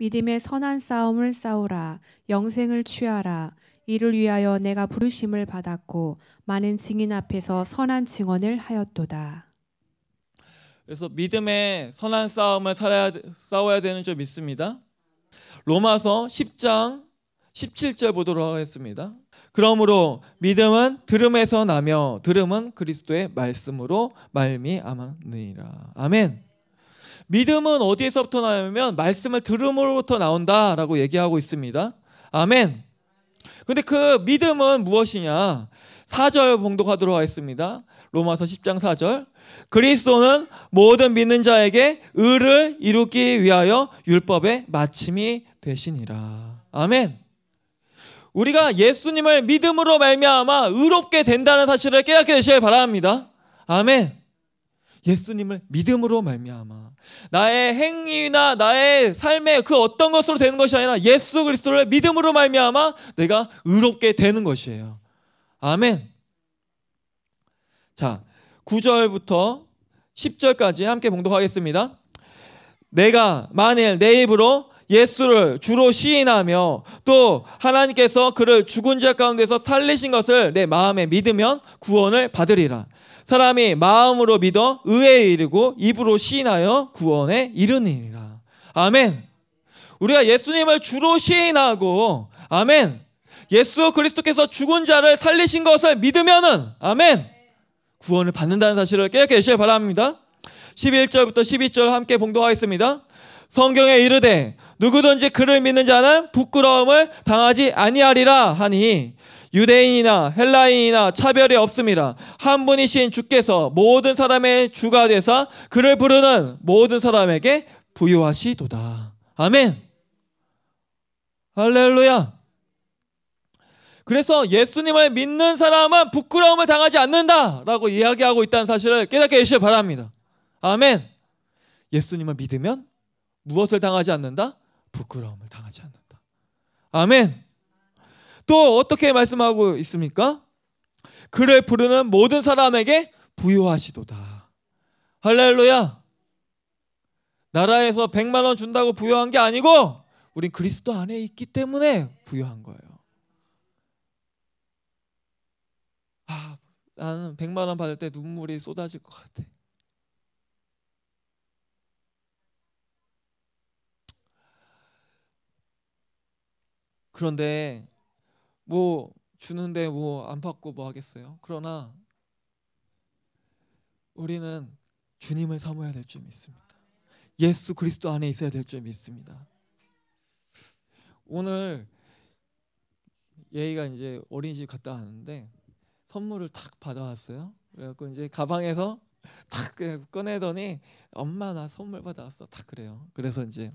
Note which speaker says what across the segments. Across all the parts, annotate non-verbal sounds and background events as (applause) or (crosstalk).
Speaker 1: 믿음의 선한 싸움을 싸우라. 영생을 취하라. 이를 위하여 내가 부르심을 받았고 많은 증인 앞에서 선한 증언을 하였도다. 그래서 믿음의 선한 싸움을 살아야, 싸워야 되는 점 있습니다. 로마서 10장 17절 보도록 하겠습니다. 그러므로 믿음은 들음에서 나며 들음은 그리스도의 말씀으로 말미암느니라. 아멘. 믿음은 어디에서부터 나냐면 말씀을 들음으로부터 나온다라고 얘기하고 있습니다. 아멘. 근데 그 믿음은 무엇이냐? 4절 봉독하도록 하겠습니다. 로마서 10장 4절. 그리스도는 모든 믿는 자에게 의를 이루기 위하여 율법의 마침이 되시니라. 아멘. 우리가 예수님을 믿음으로 말미암아 의롭게 된다는 사실을 깨닫게 되시길 바랍니다. 아멘. 예수님을 믿음으로 말미암아 나의 행위나 나의 삶의 그 어떤 것으로 되는 것이 아니라 예수 그리스도를 믿음으로 말미암아 내가 의롭게 되는 것이에요. 아멘. 자, 9절부터 10절까지 함께 봉독하겠습니다. 내가 만일 내 입으로 예수를 주로 시인하며 또 하나님께서 그를 죽은 자 가운데서 살리신 것을 내 마음에 믿으면 구원을 받으리라. 사람이 마음으로 믿어 의에 이르고 입으로 시인하여 구원에 이르니라. 아멘. 우리가 예수님을 주로 시인하고 아멘. 예수 그리스도께서 죽은 자를 살리신 것을 믿으면은 아멘. 구원을 받는다는 사실을 깨닫게 되시길 바랍니다. 11절부터 12절 함께 봉독하겠습니다. 성경에 이르되 누구든지 그를 믿는 자는 부끄러움을 당하지 아니하리라 하니 유대인이나 헬라인이나 차별이 없습니다한 분이신 주께서 모든 사람의 주가 되사 그를 부르는 모든 사람에게 부유하시도다. 아멘. 할렐루야. 그래서 예수님을 믿는 사람은 부끄러움을 당하지 않는다라고 이야기하고 있다는 사실을 깨닫게 되시길 바랍니다. 아멘. 예수님을 믿으면 무엇을 당하지 않는다? 부끄러움을 당하지 않는다. 아멘. 또 어떻게 말씀하고 있습니까? 그를 부르는 모든 사람에게 부여하시도다. 할렐루야. 나라에서 100만 원 준다고 부여한 게 아니고 우린 그리스도 안에 있기 때문에 부여한 거예요. 아, 나는 100만 원 받을 때 눈물이 쏟아질 것 같아. 그런데 뭐 주는데 뭐 안 받고 뭐 하겠어요. 그러나 우리는 주님을 사모해야 될줄 믿습니다. 예수 그리스도 안에 있어야 될줄 믿습니다. 오늘 예희가 이제 어린이집 갔다 왔는데 선물을 탁 받아왔어요. 그래갖고 이제 가방에서 탁 그 꺼내더니 엄마 나 선물 받아왔어. 탁 그래요. 그래서 이제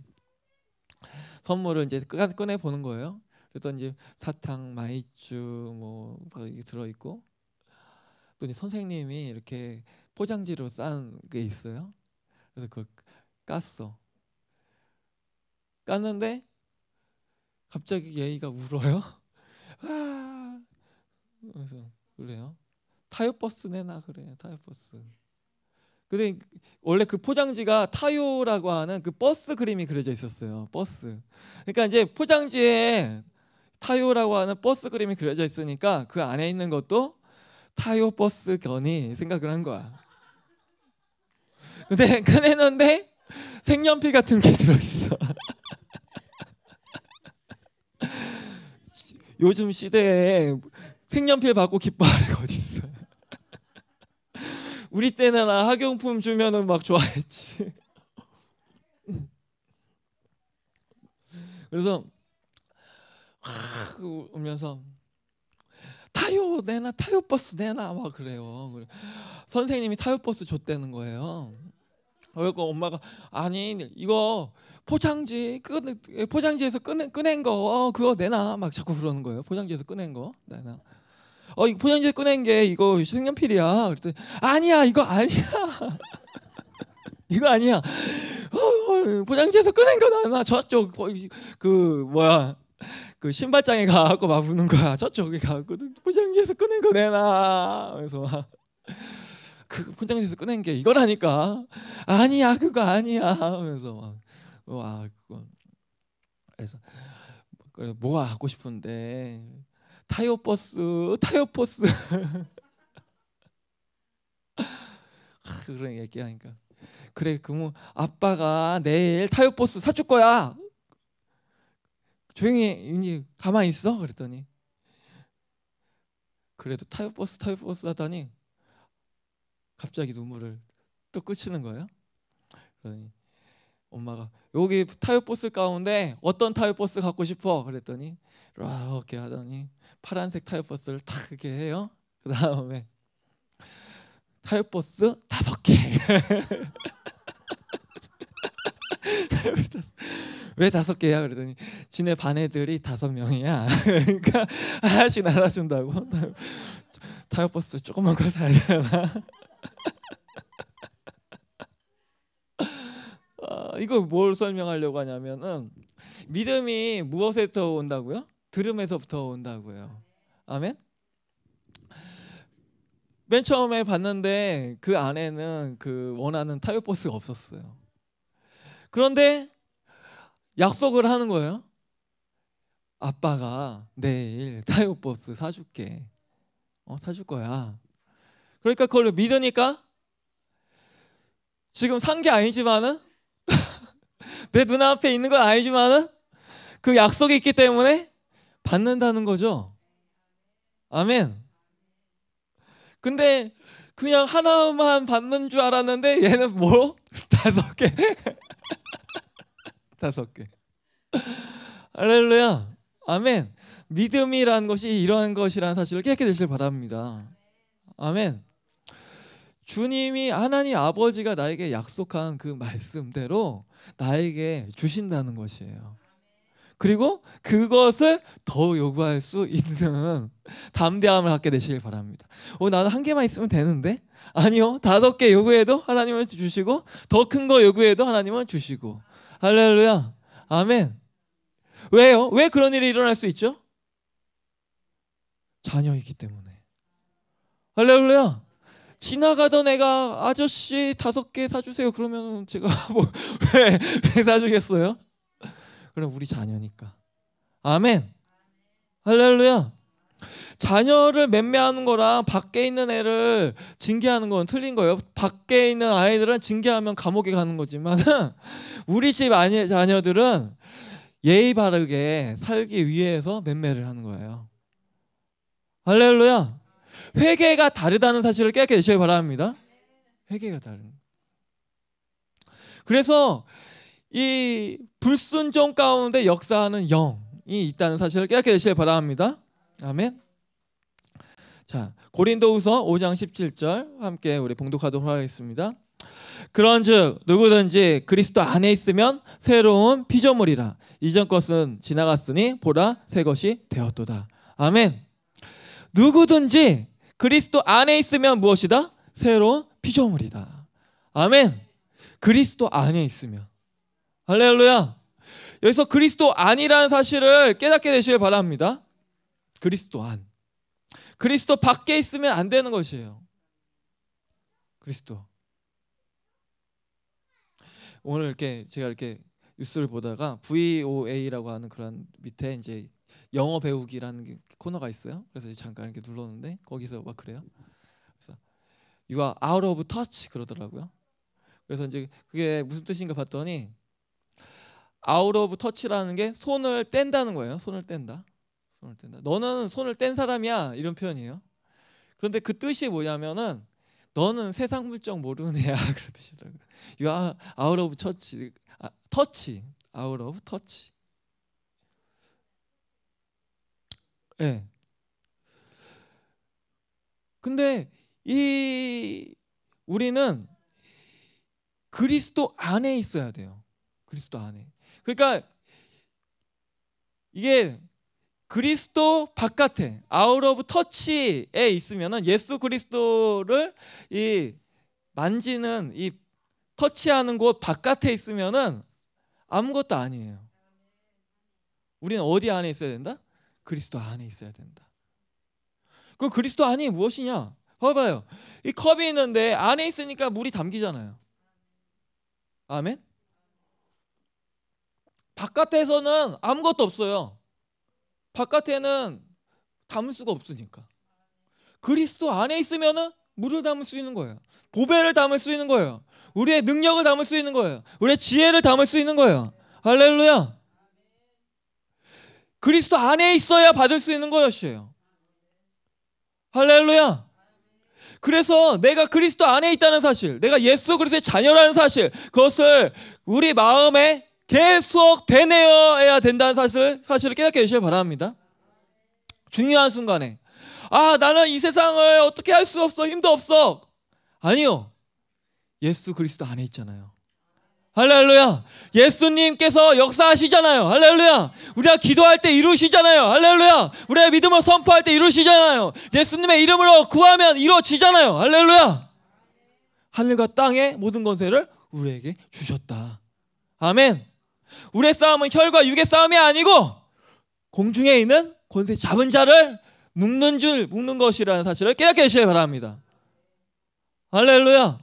Speaker 1: 선물을 이제 꺼내 보는 거예요. 또 이제 사탕, 마이쮸 뭐 들어 있고 또 이제 선생님이 이렇게 포장지로 싼 게 있어요. 그래서 그걸 깠어. 깠는데 갑자기 예이가 울어요. (laughs) 아 그래서 그래요. 타요 버스 내놔 그래 요 타요 버스. 근데 원래 그 포장지가 타요라고 하는 그 버스 그림이 그려져 있었어요. 버스. 그러니까 이제 포장지에 타요라고 하는 버스 그림이 그려져 있으니까 그 안에 있는 것도 타요 버스 견이 생각을 한 거야. 근데 (laughs) 꺼내는데 색연필 같은 게 들어있어. (laughs) 요즘 시대에 색연필 받고 기뻐하는 거 어딨어. 우리 때는 학용품 주면막 좋아했지. (laughs) 그래서 막 울면서 타요 내놔 타요 버스 내놔 막 그래요. 선생님이 타요 버스 줬다는 거예요. 그리고 엄마가 아니 이거 포장지 포장지에서 꺼낸, 꺼낸 거 어, 그거 내놔 막 자꾸 그러는 거예요. 포장지에서 꺼낸 거 내놔. 어 이거 포장지에 서 꺼낸 게 이거 색연필이야. 그랬더니 아니야 이거 아니야. (laughs) 이거 아니야. 어, 어 포장지에서 꺼낸 거 내놔. 저쪽 그 뭐야 그 신발장에 가갖고 막 우는 거야. 저쪽에 가갖고 포장지에서 꺼낸 거 내놔. 그래서 그 포장지에서 꺼낸 게 이거라니까. 아니야 그거 아니야. 하면서 막와 그거 그래서 그래 뭐가 하고 싶은데 타이어 버스 타이어 버스 (laughs) 그런 얘기하니까 그래 그러면 아빠가 내일 타이어 버스 사줄 거야. 조용히 이제 가만히 있어 그랬더니 그래도 타요버스 타요버스 하다니 갑자기 눈물을 또 끄치는 거예요. 그러니 엄마가 여기 타요버스 가운데 어떤 타요버스 갖고 싶어 그랬더니 이렇게 하더니 파란색 타요버스를 탁 이렇게 해요. 그 다음에 타요버스 다섯 개. (laughs) 왜 다섯 개야? 그러더니 지네 반 애들이 다섯 명이야. (laughs) 그러니까 하나씩 날아준다고타협버스 (laughs) 조금만 거 사야 되나? (laughs) 아, 이거 뭘 설명하려고 하냐면은 믿음이 무엇에부 온다고요? 들음에서부터 온다고요. 아멘. 맨 처음에 봤는데 그 안에는 그 원하는 타요버스가 없었어요. 그런데 약속을 하는 거예요. 아빠가 내일 타이어버스 사줄게. 어, 사줄 거야. 그러니까 그걸 믿으니까 지금 산 게 아니지만은 (laughs) 내 눈앞에 있는 건 아니지만은 그 약속이 있기 때문에 받는다는 거죠. 아멘. 근데 그냥 하나만 받는 줄 알았는데 얘는 뭐 (laughs) 다섯 개. 다섯 개. 할렐루야. 아멘. 믿음이라는 것이 이러한 것이라는 사실을 깨닫게 되실 바랍니다. 아멘. 주님이 하나님 아버지가 나에게 약속한 그 말씀대로 나에게 주신다는 것이에요. 그리고 그것을 더 요구할 수 있는 담대함을 갖게 되시길 바랍니다. 어, 나는 한 개만 있으면 되는데? 아니요. 다섯 개 요구해도 하나님은 주시고, 더 큰 거 요구해도 하나님은 주시고, 할렐루야. 아멘. 왜요? 왜 그런 일이 일어날 수 있죠? 자녀이기 때문에. 할렐루야. 지나가던 애가 아저씨 다섯 개 사주세요. 그러면 제가 (laughs) 뭐왜 왜 사주겠어요? 그럼 우리 자녀니까. 아멘. 할렐루야. 자녀를 맴매하는 거랑 밖에 있는 애를 징계하는 건 틀린 거예요. 밖에 있는 아이들은 징계하면 감옥에 가는 거지만 (laughs) 우리 집 아니, 자녀들은 예의 바르게 살기 위해서 맴매를 하는 거예요. 할렐루야. 회개가 다르다는 사실을 깨닫게 되시길 바랍니다. 회개가 다른. 그래서 이 불순종 가운데 역사하는 영이 있다는 사실을 깨닫게 되시길 바랍니다. 아멘. 자, 고린도후서 5장 17절 함께 우리 봉독하도록 하겠습니다. 그런즉 누구든지 그리스도 안에 있으면 새로운 피조물이라 이전 것은 지나갔으니 보라 새 것이 되었도다. 아멘. 누구든지 그리스도 안에 있으면 무엇이다? 새로운 피조물이다. 아멘. 그리스도 안에 있으면 할렐루야. 여기서 그리스도 아니라는 사실을 깨닫게 되시길 바랍니다. 그리스도 안. 그리스도 밖에 있으면 안 되는 것이에요. 그리스도. 오늘 이렇게 제가 이렇게 뉴스를 보다가 VOA라고 하는 그런 밑에 이제 영어 배우기라는 코너가 있어요. 그래서 잠깐 이렇게 눌렀는데 거기서 막 그래요. 그래서 you are out of touch 그러더라고요. 그래서 이제 그게 무슨 뜻인가 봤더니 out of touch라는 게 손을 뗀다는 거예요. 손을 뗀다. 손을 뗀다. 너는 손을 뗀 사람이야 이런 표현이에요. 그런데 그 뜻이 뭐냐면은 너는 세상 물정 모르는 애야 그런 뜻이라고 이거 아웃 오브 처치, 터치, 아웃 오브 터치. 예. 근데 이 우리는 그리스도 안에 있어야 돼요. 그리스도 안에. 그러니까 이게 그리스도 바깥에 아웃 오브 터치에 있으면은 예수 그리스도를 이 만지는 이 터치하는 곳 바깥에 있으면은 아무것도 아니에요. 우리는 어디 안에 있어야 된다? 그리스도 안에 있어야 된다. 그 그리스도 안이 무엇이냐? 봐봐요. 이 컵이 있는데 안에 있으니까 물이 담기잖아요. 아멘. 바깥에서는 아무것도 없어요. 바깥에는 담을 수가 없으니까. 그리스도 안에 있으면은 물을 담을 수 있는 거예요. 보배를 담을 수 있는 거예요. 우리의 능력을 담을 수 있는 거예요. 우리의 지혜를 담을 수 있는 거예요. 할렐루야. 그리스도 안에 있어야 받을 수 있는 것이에요. 할렐루야. 그래서 내가 그리스도 안에 있다는 사실, 내가 예수 그리스도의 자녀라는 사실, 그것을 우리 마음에 계속 되뇌어야 된다는 사실, 사실을 깨닫게 되시길 바랍니다. 중요한 순간에 아 나는 이 세상을 어떻게 할 수 없어 힘도 없어 아니요 예수 그리스도 안에 있잖아요 할렐루야 예수님께서 역사하시잖아요 할렐루야 우리가 기도할 때 이루시잖아요 할렐루야 우리가 믿음을 선포할 때 이루시잖아요 예수님의 이름으로 구하면 이루어지잖아요 할렐루야 하늘과 땅의 모든 권세를 우리에게 주셨다 아멘 우리의 싸움은 혈과 육의 싸움이 아니고 공중에 있는 권세 잡은 자를 묶는 줄 묶는 것이라는 사실을 깨닫게 되시기 바랍니다. 할렐루야.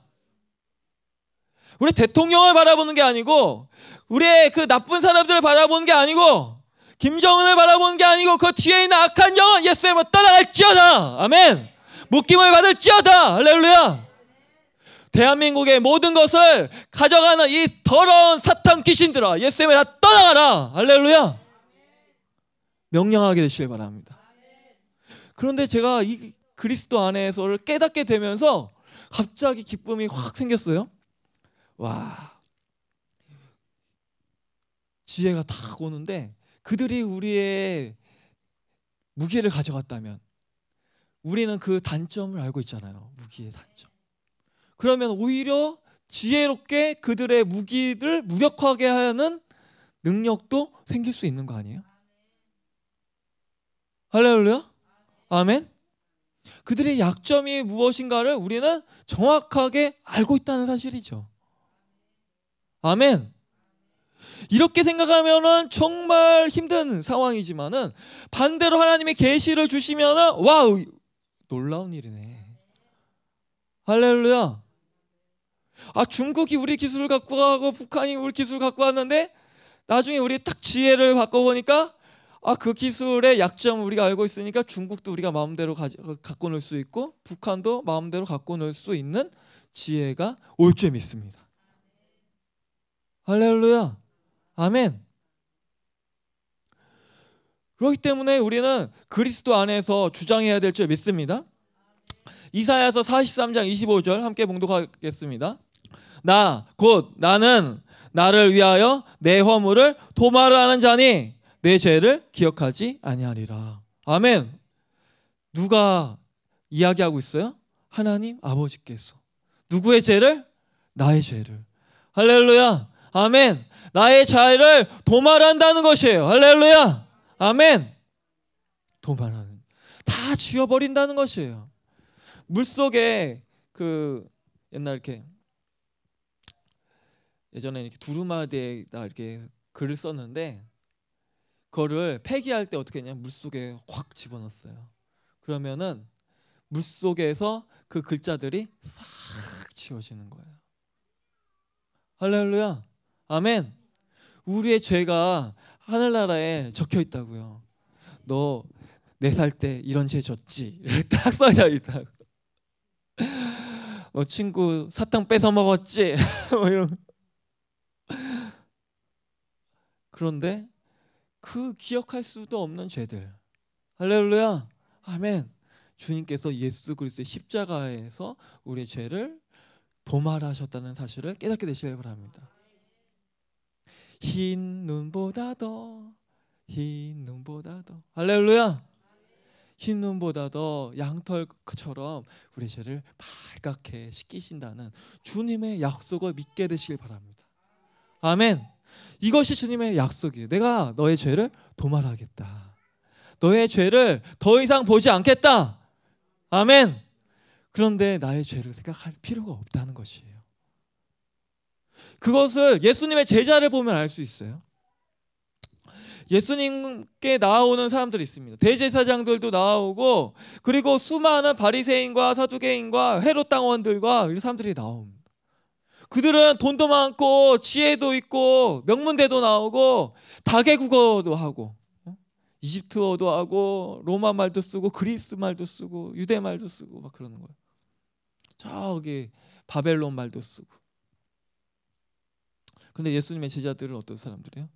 Speaker 1: 우리 대통령을 바라보는 게 아니고 우리의 그 나쁜 사람들을 바라보는 게 아니고 김정은을 바라보는 게 아니고 그 뒤에 있는 악한 영은 예수님을 따라갈지어다. 아멘. 묶임을 받을지어다. 할렐루야. 대한민국의 모든 것을 가져가는 이 더러운 사탄 귀신들아 예수님에 다 떠나가라 할렐루야 명령하게 되시길 바랍니다 그런데 제가 이 그리스도 안에서를 깨닫게 되면서 갑자기 기쁨이 확 생겼어요 와 지혜가 다 오는데 그들이 우리의 무기를 가져갔다면 우리는 그 단점을 알고 있잖아요. 무기의 단점. 그러면 오히려 지혜롭게 그들의 무기를 무력하게 하는 능력도 생길 수 있는 거 아니에요? 할렐루야? 아멘? 그들의 약점이 무엇인가를 우리는 정확하게 알고 있다는 사실이죠. 아멘. 이렇게 생각하면은 정말 힘든 상황이지만은 반대로 하나님의 계시를 주시면은 와우 놀라운 일이네. 할렐루야. 아 중국이 우리 기술을 갖고 가고 북한이 우리 기술 갖고 왔는데 나중에 우리 딱 지혜를 바꿔보니까 아 그 기술의 약점을 우리가 알고 있으니까 중국도 우리가 마음대로 가, 지 갖고 놀 수 있고 북한도 마음대로 갖고 놀 수 있는 지혜가 올 줄 믿습니다. 할렐루야. 아멘. 그렇기 때문에 우리는 그리스도 안에서 주장해야 될 줄 믿습니다. 이사야서 43장 25절 함께 봉독하겠습니다. 나곧 나는 나를 위하여 내 허물을 도마를 하는 자니 내 죄를 기억하지 아니하리라. 아멘. 누가 이야기하고 있어요? 하나님 아버지께서. 누구의 죄를? 나의 죄를. 할렐루야. 아멘. 나의 자아를 도말한다는 것이에요. 할렐루야. 아멘. 도말하는. 다 지워버린다는 것이에요. 물 속에 그 옛날 이렇게 예전에 이렇게 두루마기에다 이렇게 글을 썼는데 그거를 폐기할 때 어떻게 했냐 물 속에 확 집어넣었어요. 그러면은 물 속에서 그 글자들이 싹 지워지는 거예요. 할렐루야, 아멘. 우리의 죄가 하늘나라에 적혀 있다고요. 너 네 살 때 이런 죄 졌지? 딱 (laughs) 써져 있다고. 너 친구 사탕 뺏어 먹었지? (laughs) 뭐 이런. 그런데 그 기억할 수도 없는 죄들. 할렐루야. 아멘. 주님께서 예수 그리스도의 십자가에서 우리의 죄를 도말하셨다는 사실을 깨닫게 되시길 바랍니다. 흰 눈보다 더, 흰 눈보다 더. 할렐루야. 흰 눈보다 더 양털처럼 우리 죄를 밝게 씻기신다는 주님의 약속을 믿게 되시길 바랍니다. 아멘. 이것이 주님의 약속이에요. 내가 너의 죄를 도말하겠다. 너의 죄를 더 이상 보지 않겠다. 아멘. 그런데 나의 죄를 생각할 필요가 없다는 것이에요. 그것을 예수님의 제자를 보면 알 수 있어요. 예수님께 나오는 사람들이 있습니다. 대제사장들도 나오고 그리고 수많은 바리새인과 사두개인과 헤롯 당원들과 이런 사람들이 나옵니다. 그들은 돈도 많고 지혜도 있고 명문대도 나오고 다개국어도 하고 어? 이집트어도 하고 로마 말도 쓰고 그리스 말도 쓰고 유대 말도 쓰고 막 그러는 거예요. 저기 바벨론 말도 쓰고. 근데 예수님의 제자들은 어떤 사람들이에요?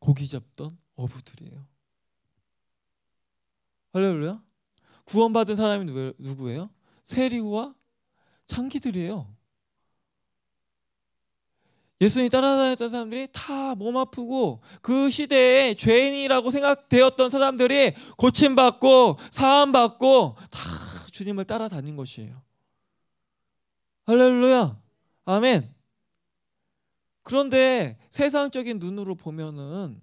Speaker 1: 고기 잡던 어부들이에요. 할렐루야. 구원받은 사람이 누구예요? 세리와 창기들이에요. 예수님 따라다녔던 사람들이 다 몸 아프고 그 시대에 죄인이라고 생각되었던 사람들이 고침받고 사함받고 다 주님을 따라다닌 것이에요. 할렐루야. 아멘. 그런데 세상적인 눈으로 보면은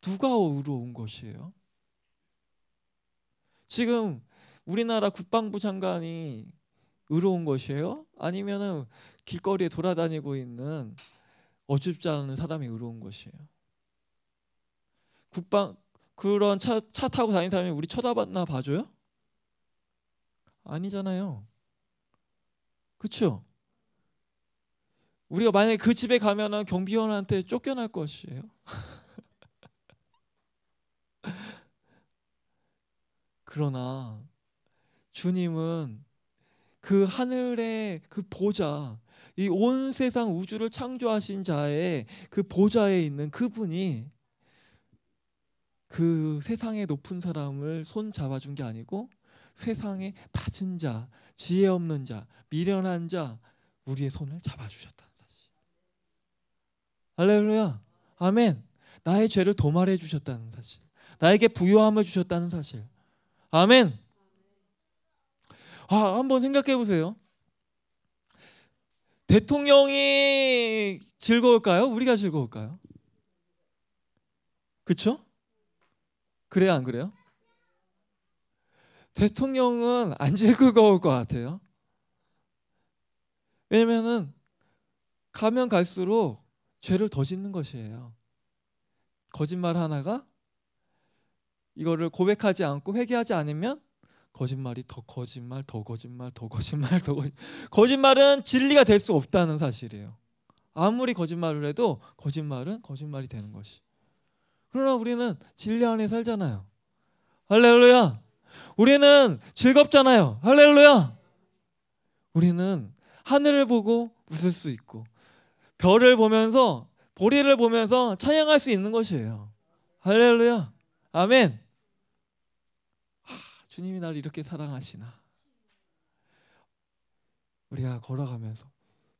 Speaker 1: 누가 의로운 것이에요? 지금 우리나라 국방부 장관이 의로운 것이에요? 아니면은 길거리에 돌아다니고 있는 어줍지 않은 사람이 의로운 것이에요. 국방 그런 차, 차 타고 다니는 사람이 우리 쳐다봤나 봐줘요? 아니잖아요. 그렇죠? 우리가 만약에 그 집에 가면은 경비원한테 쫓겨날 것이에요. (laughs) 그러나 주님은 그 하늘의 그 보좌 이온 세상 우주를 창조하신 자의 그 보좌에 있는 그분이 그 세상의 높은 사람을 손 잡아준 게 아니고 세상의 낮은 자, 지혜 없는 자, 미련한 자 우리의 손을 잡아주셨다는 사실. 할렐루야, 아멘. 나의 죄를 도말해 주셨다는 사실. 나에게 부여함을 주셨다는 사실. 아멘. 아, 한 번 생각해 보세요. 대통령이 즐거울까요? 우리가 즐거울까요? 그렇그래안 그래요? 대통령은 안 (laughs) 즐거울 것 같아요. 왜냐면은 가면 갈수록 죄를 더 짓는 것이에요. 거짓말 하나가 이거를 고백하지 않고 회개하지 않으면 거짓말이 더 거짓말, 더 거짓말, 더 거짓말, 더 거짓말. 거짓말은 진리가 될 수 없다는 사실이에요. 아무리 거짓말을 해도 거짓말은 거짓말이 되는 것이. 그러나 우리는 진리 안에 살잖아요. 할렐루야. 우리는 즐겁잖아요. 할렐루야. 우리는 하늘을 보고 웃을 수 있고 별을 보면서 보리를 보면서 찬양할 수 있는 것이에요. 할렐루야. 아멘. 주님이 날 이렇게 사랑하시나. 우리가 걸어가면서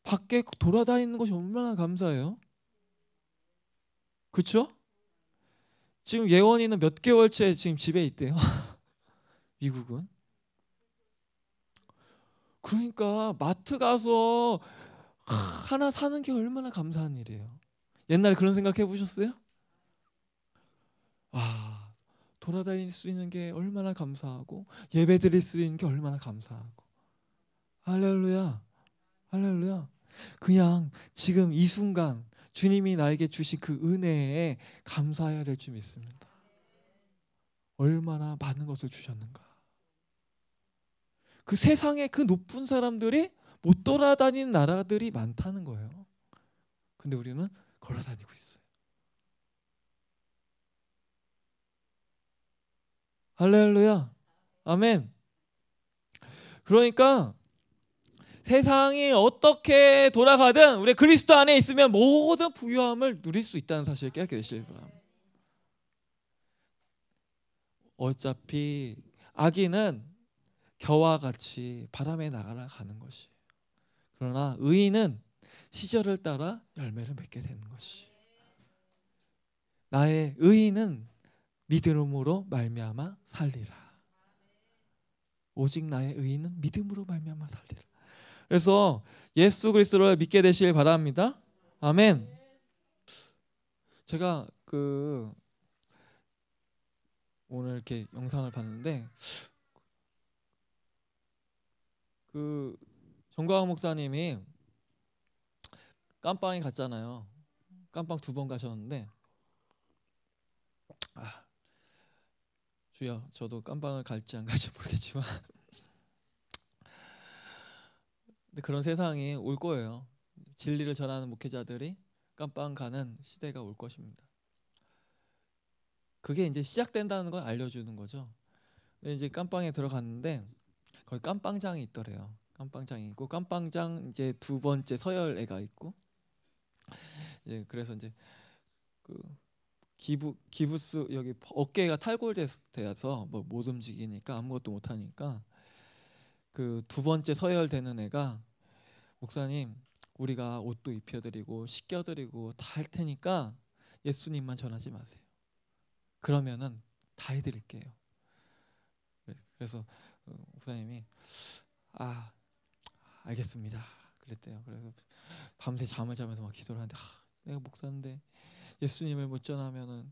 Speaker 1: 밖에 돌아다니는 것이 얼마나 감사해요. 그렇 지금 예원이는 몇 개월째 지금 집에 있대요. (laughs) 미국은. 그러니까 마트 가서 하나 사는 게 얼마나 감사한 일이에요. 옛날에 그런 생각 해보셨어요? 아 돌아다닐 수 있는 게 얼마나 감사하고 예배 드릴 수 있는 게 얼마나 감사하고 할렐루야 할렐루야 그냥 지금 이 순간 주님이 나에게 주신 그 은혜에 감사해야 될 줄 믿습니다 얼마나 많은 것을 주셨는가 그 세상에 그 높은 사람들이 못 돌아다닌 나라들이 많다는 거예요 근데 우리는 걸어다니고 있어요 할렐루야. 아멘. 그러니까 세상이 어떻게 돌아가든 우리 그리스도 안에 있으면 모든 부유함을 누릴 수 있다는 사실을 깨닫게 되시길 바랍니다. 어차피 악인은 겨와 같이 바람에 나가라 가는 것이. 그러나 의인은 시절을 따라 열매를 맺게 되는 것이. 나의 의인은 믿음으로 말미암아 살리라. 오직 나의 의인은 믿음으로 말미암아 살리라. 그래서 예수 그리스도를 믿게 되시길 바랍니다. 아멘. 제가 그 오늘 이렇게 영상을 봤는데 그 정광 목사님이 깜빵에 갔잖아요. 깜빵 두 번 가셨는데 아, 주여 저도 깜방을 갈지 안 갈지 모르겠지만 근데 그런 세상이 올 거예요. 진리를 전하는 목회자들이 깜빵 가는 시대가 올 것입니다. 그게 이제 시작된다는 걸 알려주는 거죠. 이제 깜빵에 들어갔는데 거기 깜빵장이 있더래요. 깜빵장이 있고 깜빵장 이제 두 번째 서열애가 있고 이제 그래서 이제 그 기부 기부스 여기 어깨가 탈골돼서 뭐못 움직이니까 아무것도 못 하니까 그 두 번째 서열되는 애가 목사님 우리가 옷도 입혀드리고 씻겨드리고 다 할 테니까 예수님만 전하지 마세요. 그러면은 다 해드릴게요. 그래서 어, 목사님이 아 알겠습니다. 그랬대요. 그래서 밤새 잠을 자면서 막 기도를 하는데 아, 내가 목사인데 예수님을 못 전하면은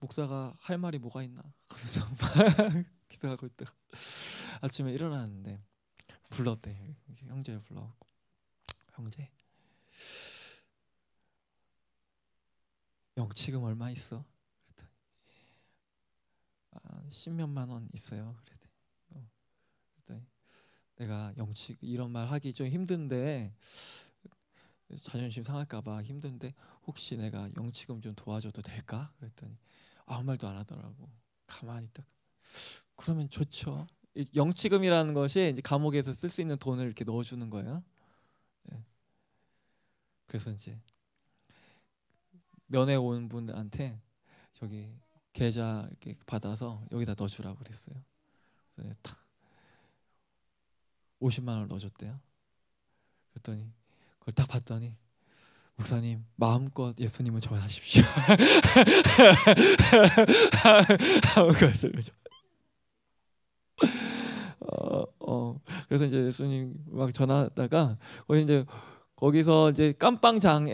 Speaker 1: 목사가 할 말이 뭐가 있나 하면서 (laughs) 막 기도하고 있다가 아침에 일어났는데 불렀대 형제 불러갖고 형제 영치금 얼마 있어? 그랬더니 아, 십몇만 원 있어요. 그랬더 어. 그랬더니 내가 영치 이런 말 하기 좀 힘든데 자존심 상할까봐 힘든데 혹시 내가 영치금 좀 도와줘도 될까? 그랬더니 아무 말도 안 하더라고. 가만히 있다. 그러면 좋죠. 영치금이라는 것이 이제 감옥에서 쓸 수 있는 돈을 이렇게 넣어주는 거예요. 네. 그래서 이제 면회 온 분한테 저기 계좌 이렇게 받아서 여기다 넣어주라고 그랬어요. 그래서 탁 50만 원을 넣어줬대요. 그랬더니 그걸 딱 봤더니 목사님 마음껏 예수님을 전하십시오. 마 (laughs) 어, 어, 그래서 이제 예수님 막 전하다가 거 이제 거기서 이제 깜빵장이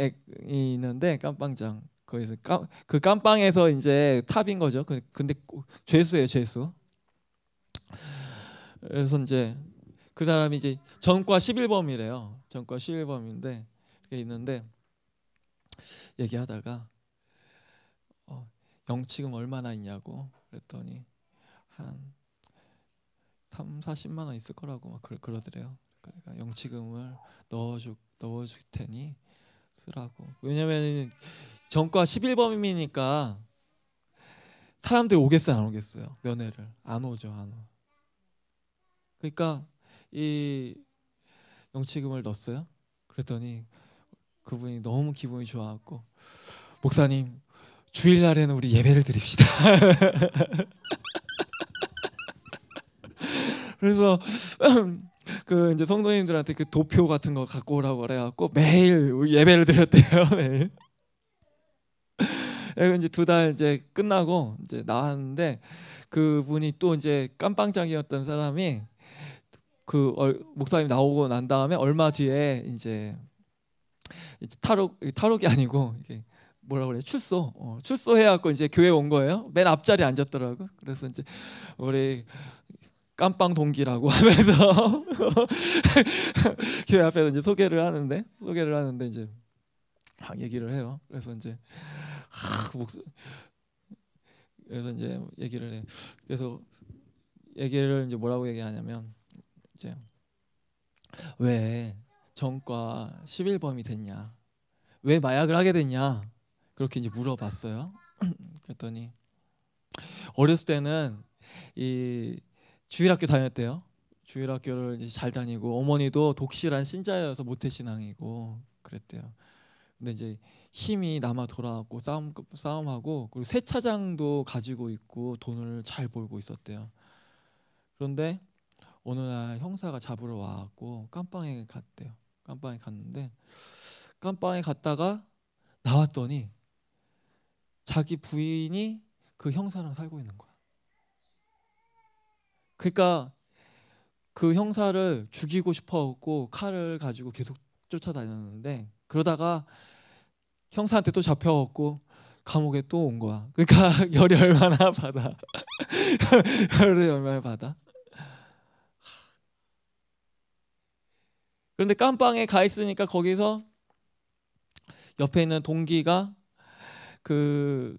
Speaker 1: 있는데 깜빵장 거기서 깜, 그 깜빵에서 이제 탑인 거죠. 그, 근데 죄수예요, 죄수. 그래서 이제 그 사람이 이제 전과 11범이래요. 전과 11범인데 있는데 얘기하다가 어, 영치금 얼마나 있냐고 그랬더니 한 3, 40만 원 있을 거라고 막 그러, 그러더래요. 그러니까 영치금을 넣어줄 넣어줄 테니 쓰라고. 왜냐면 전과 11범이니까 사람들이 오겠어요, 안 오겠어요? 면회를 안 오죠, 안 오. 그러니까 이 영치금을 넣었어요. 그랬더니 그분이 너무 기분이 좋아갖고 목사님 주일날에는 우리 예배를 드립시다. (laughs) 그래서 그 이제 성도님들한테 그 도표 같은 거 갖고 오라고 그래갖고 매일 예배를 드렸대요. (laughs) 매일. 예, 그 이제 두 달 이제 끝나고 이제 나왔는데 그분이 또 이제 깜빵장이었던 사람이 그 목사님 나오고 난 다음에 얼마 뒤에 이제 탈옥 탈옥이 아니고 이게 뭐라 그래 출소 어, 출소해갖고 이제 교회 온 거예요. 맨 앞자리 앉았더라고. 그래서 이제 우리 깜빵 동기라고 (laughs) 하면서 (laughs) 교회 앞에서 이제 소개를 하는데 소개를 하는데 이제 막 얘기를 해요. 그래서 이제 아, 목소 그래서 이제 얘기를 해. 그래서 얘기를 이제 뭐라고 얘기하냐면 이제 왜 전과 11범이 됐냐? 왜 마약을 하게 됐냐? 그렇게 이제 물어봤어요. (clears throat) 그랬더니 어렸을 때는 이 주일학교 다녔대요. 주일학교를 이제 잘 다니고 어머니도 독실한 신자여서 모태신앙이고 그랬대요. 근데 이제 힘이 남아 돌아왔고 싸움 싸움하고 그리고 세 차장도 가지고 있고 돈을 잘 벌고 있었대요. 그런데 어느 날 형사가 잡으러 와갖고 깜빵에 갔대요. 깜빵에 갔는데 깜빵에 갔다가 나왔더니 자기 부인이 그 형사랑 살고 있는 거야. 그러니까 그 형사를 죽이고 싶어갖고 칼을 가지고 계속 쫓아다녔는데 그러다가 형사한테 또 잡혀갖고 감옥에 또 온 거야. 그러니까 (laughs) 열이 얼마나 받아. (laughs) 열이 얼마나 받아. 그런데 깜빵에 가 있으니까 거기서 옆에 있는 동기가 그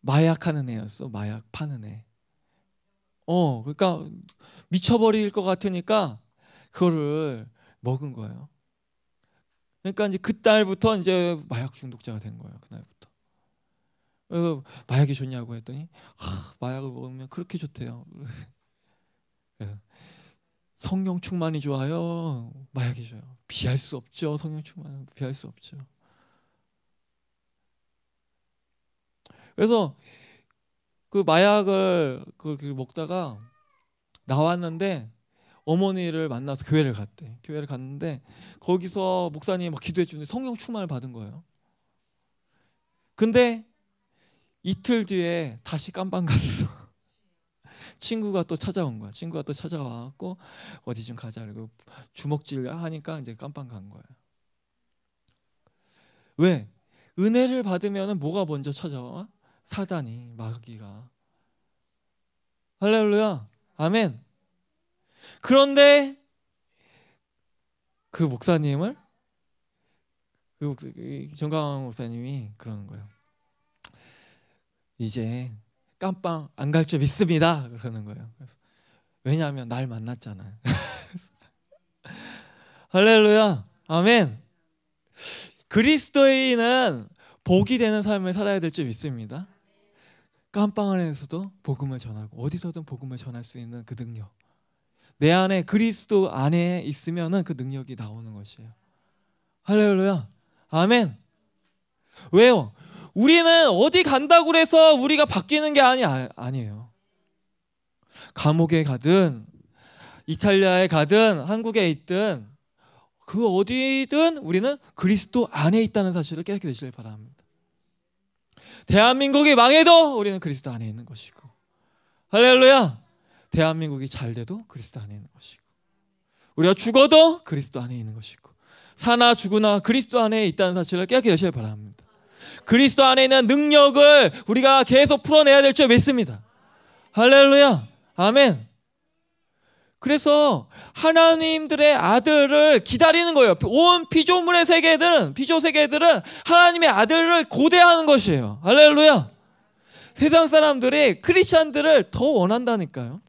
Speaker 1: 마약하는 애였어. 마약 파는 애. 어, 그러니까 미쳐버릴 것 같으니까 그거를 먹은 거예요. 그러니까 이제 그달부터 이제 마약 중독자가 된 거예요. 그날부터. 그 마약이 좋냐고 했더니 아, 마약을 먹으면 그렇게 좋대요. (laughs) 그래서 성령 충만이 좋아요. 마약이 좋아요. 비할 수 없죠. 성령 충만 비할 수 없죠. 그래서 그 마약을 그렇게 그 먹다가 나왔는데 어머니를 만나서 교회를 갔대. 교회를 갔는데 거기서 목사님이 막 기도해 주는데 성령 충만을 받은 거예요. 근데 이틀 뒤에 다시 깜방 갔어. 친구가 또 찾아온 거야. 친구가 또 찾아와갖고 어디 좀 가자 그리고 주먹질 하니까 이제 깜빵 간 거야. 왜? 은혜를 받으면 뭐가 먼저 찾아와? 사단이 마귀가. 할렐루야. 아멘. 그런데 그 목사님을 그 목사, 그 정강 목사님이 그러는 거예요. 이제 깜빵 안갈 줄 믿습니다. 그러는 거예요. 왜냐하면 날 만났잖아요. (laughs) 할렐루야, 아멘. 그리스도인은 복이 되는 삶을 살아야 될 줄 믿습니다. 깜빵 안에서도 복음을 전하고 어디서든 복음을 전할 수 있는 그 능력. 내 안에 그리스도 안에 있으면은 그 능력이 나오는 것이에요. 할렐루야. 아멘. 왜요? 우리는 어디 간다고 그래서 우리가 바뀌는 게 아니, 아, 아니에요. 감옥에 가든 이탈리아에 가든 한국에 있든 그 어디든 우리는 그리스도 안에 있다는 사실을 깨닫게 되시길 바랍니다. 대한민국이 망해도 우리는 그리스도 안에 있는 것이고 할렐루야. 대한민국이 잘 돼도 그리스도 안에 있는 것이고 우리가 죽어도 그리스도 안에 있는 것이고 사나 죽으나 그리스도 안에 있다는 사실을 깨닫게 되시길 바랍니다. 그리스도 안에 있는 능력을 우리가 계속 풀어내야 될 줄 믿습니다. 할렐루야. 아멘. 그래서 하나님들의 아들을 기다리는 거예요. 온 피조물의 세계들은 피조 세계들은 하나님의 아들을 고대하는 것이에요. 할렐루야. 세상 사람들이 크리스천들을 더 원한다니까요.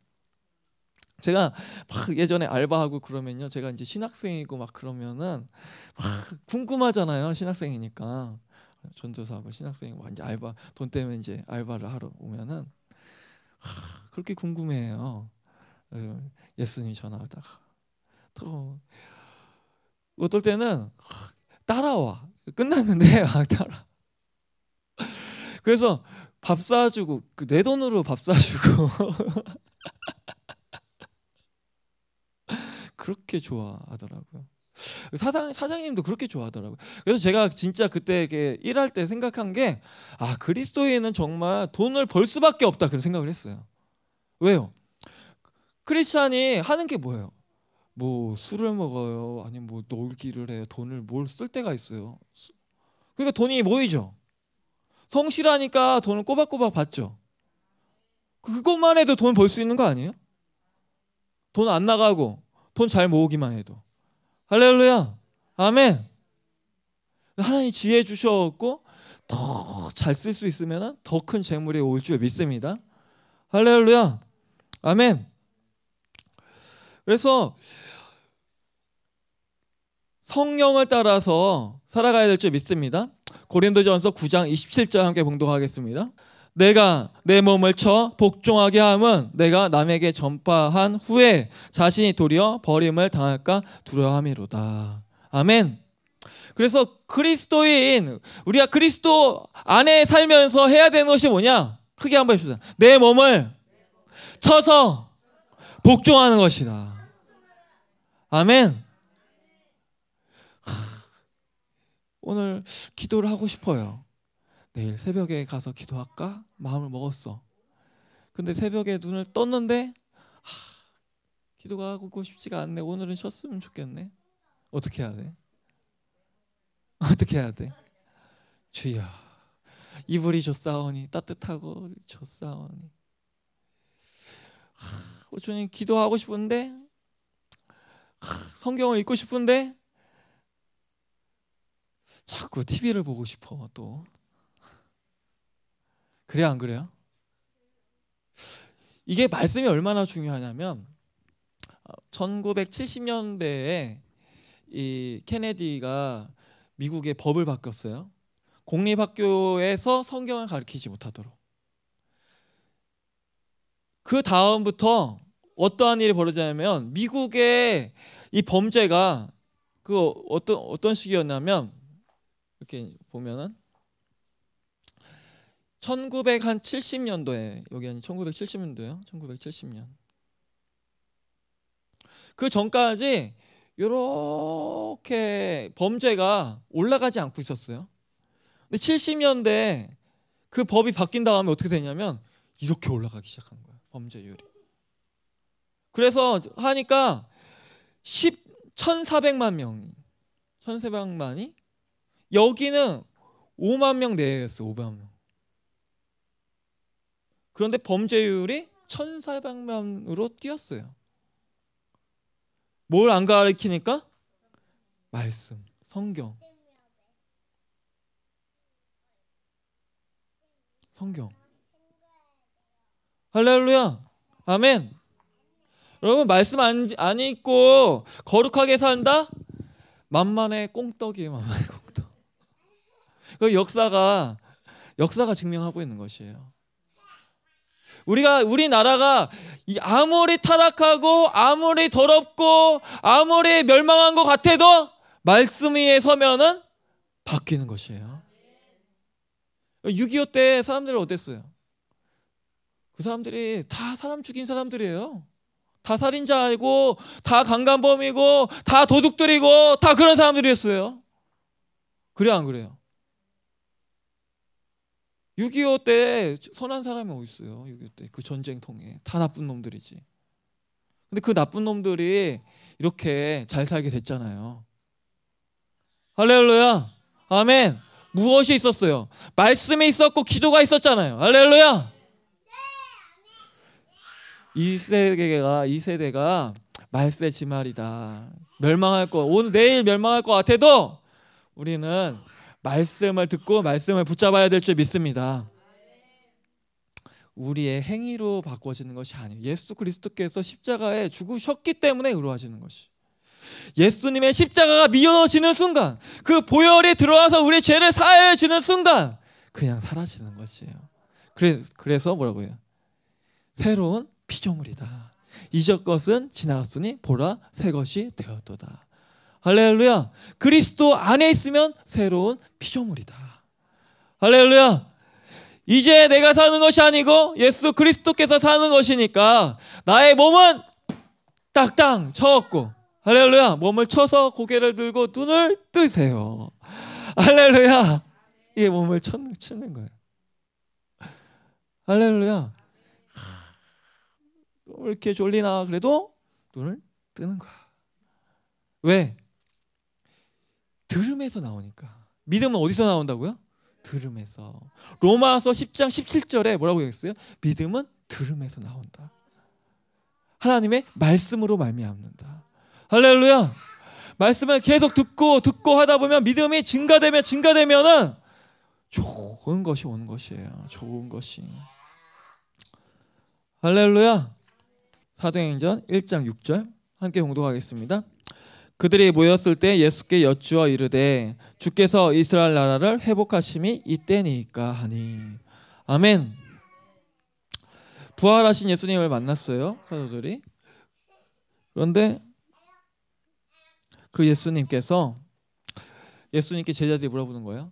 Speaker 1: 제가 막 예전에 알바하고 그러면요. 제가 이제 신학생이고 막 그러면은 막 궁금하잖아요. 신학생이니까. 전도사하고 신학생이 완전 알바 돈 때문에 이제 알바를 하러 오면은 하, 그렇게 궁금해요. 예, 예수님 전화하다가 또 어떨 때는 따라와 끝났는데 막 (laughs) 아, 따라. 그래서 밥 사주고 그내 돈으로 밥 사주고 (laughs) 그렇게 좋아하더라고요. 사장 사장님도 그렇게 좋아하더라고요. 그래서 제가 진짜 그때 이렇게 일할 때 생각한 게아 그리스도인은 정말 돈을 벌 수밖에 없다 그런 생각을 했어요. 왜요? 크리스천이 하는 게 뭐예요? 뭐 술을 먹어요, 아니면 뭐 놀기를 해요. 돈을 뭘 쓸 때가 있어요. 그러니까 돈이 모이죠. 성실하니까 돈을 꼬박꼬박 받죠. 그것만 해도 돈 벌 수 있는 거 아니에요? 돈 안 나가고 돈 잘 모으기만 해도. 할렐루야. 아멘. 하나님 지혜 주셨고더 잘 쓸 수 있으면 더 큰 재물이 올 줄 믿습니다. 할렐루야. 아멘. 그래서 성령을 따라서 살아가야 될 줄 믿습니다. 고린도전서 9장 27절 함께 봉독하겠습니다. 내가 내 몸을 쳐 복종하게 하면 내가 남에게 전파한 후에 자신이 도리어 버림을 당할까 두려함이로다. 아멘. 그래서 그리스도인 우리가 그리스도 안에 살면서 해야 되는 것이 뭐냐? 크게 한번 해봅시내 몸을 쳐서 복종하는 것이다. 아멘. 오늘 기도를 하고 싶어요. 내일 새벽에 가서 기도할까 마음을 먹었어. 근데 새벽에 눈을 떴는데 하, 기도가 하고 싶지가 않네. 오늘은 쉬었으면 좋겠네. 어떻게 해야 돼? (laughs) 어떻게 해야 돼? 주여, 이불이 좋사오니 따뜻하고 좋사오니. 하, 주님 기도하고 싶은데 하, 성경을 읽고 싶은데 자꾸 TV를 보고 싶어 또. 그래요, 안 그래요? 이게 말씀이 얼마나 중요하냐면 1970년대에 어, 이 케네디가 미국의 법을 바꿨어요. 공립학교에서 성경을 가르치지 못하도록. 그 다음부터 어떠한 일이 벌어지냐면 미국의 이 범죄가 그 어떤 어떤 식이었냐면 이렇게 보면은 1970년도에 여기 아니 1970년도예요. 1970년. 그 전까지 이렇게 범죄가 올라가지 않고 있었어요. 근데 70년대 그 법이 바뀐 다음에 어떻게 되냐면 이렇게 올라가기 시작한 거예요. 범죄율이. 그래서 하니까 10 1,400만 명이 1,400만이 여기는 5만 명내에였어 5만 명. 그런데 범죄율이 1,400명으로 뛰었어요. 뭘 안 가르치니까? 말씀, 성경. 성경. 할렐루야. 아멘. 여러분 말씀 안, 안 읽고 거룩하게 산다? 만만의 꽁떡이에요. 만만의 꽁떡. 그 역사가 역사가 증명하고 있는 것이에요. 우리가 우리나라가 아무리 타락하고 아무리 더럽고 아무리 멸망한 것 같아도 말씀 위에 서면은 바뀌는 것이에요. 6.25 때 사람들은 어땠어요? 그 사람들이 다 사람 죽인 사람들이에요. 다 살인자이고, 다 강간범이고, 다 도둑들이고, 다 그런 사람들이었어요. 그래, 안 그래요? 6.25때 선한 사람이 어디 있어요? 6.25 때 그 전쟁 통에 다 나쁜 놈들이지. 근데 그 나쁜 놈들이 이렇게 잘 살게 됐잖아요. 할렐루야. 아멘. 무엇이 있었어요? 말씀이 있었고 기도가 있었잖아요. 할렐루야. 이 세대가 이 세대가 말세 지말이다. 멸망할 거 오늘 내일 멸망할 것 같아도 우리는 말씀을 듣고 말씀을 붙잡아야 될 줄 믿습니다. 우리의 행위로 바꿔지는 것이 아니에요. 예수 그리스도께서 십자가에 죽으셨기 때문에 의로워지는 것이. 예수님의 십자가가 미어지는 순간, 그 보혈이 들어와서 우리 죄를 사해 주는 순간 그냥 사라지는 것이에요. 그래, 그래서 뭐라고 해요? 새로운 피조물이다. 이적 것은 지나갔으니 보라 새 것이 되었도다. 할렐루야. 그리스도 안에 있으면 새로운 피조물이다. 할렐루야. 이제 내가 사는 것이 아니고 예수 그리스도께서 사는 것이니까 나의 몸은 딱딱 쳐었고 할렐루야. 몸을 쳐서 고개를 들고 눈을 뜨세요. 할렐루야. 이게 몸을 쳐, 치는 거예요. 할렐루야. 하, 이렇게 졸리나 그래도 눈을 뜨는 거야. 왜? 들음에서 나오니까. 믿음은 어디서 나온다고요? 들음에서. 로마서 10장 17절에 뭐라고 했어요 믿음은 들음에서 나온다. 하나님의 말씀으로 말미암는다. 할렐루야. 말씀을 계속 듣고 듣고 하다 보면 믿음이 증가되면 증가되면은 좋은 것이 오는 것이에요. 좋은 것이. 할렐루야. 사도행전 1장 6절 함께 공독하겠습니다. 그들이 모였을 때 예수께 여쭈어 이르되 주께서 이스라엘 나라를 회복하심이 이때니까 하니 아멘. 부활하신 예수님을 만났어요 사도들이. 그런데 그 예수님께서 예수님께 제자들이 물어보는 거예요.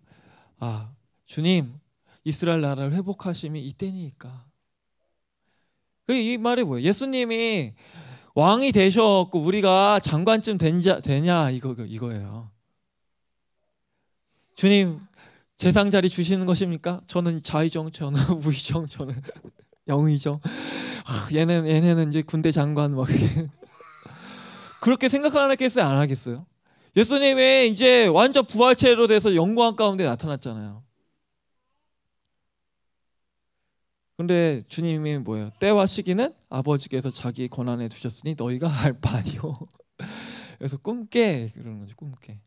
Speaker 1: 아 주님 이스라엘 나라를 회복하심이 이때니까. 그 이 말이 뭐예요? 예수님이 왕이 되셔갖고 우리가 장관쯤 된자, 되냐 이거 이거예요. 주님 재상 자리 주시는 것입니까? 저는 좌의정, 저는 (laughs) 우의정, 저는 (laughs) 영의정. 아, 얘는 얘네는 이제 군대 장관 막 그렇게 생각하겠어요? 안 하겠어요? 예수님의 이제 완전 부활체로 돼서 영광 가운데 나타났잖아요. 근데 주님이 뭐예요? 때와 시기는 아버지께서 자기 권한에 두셨으니 너희가 알바니오 (laughs) 그래서 꿈깨 그러는 거죠. 꿈깨.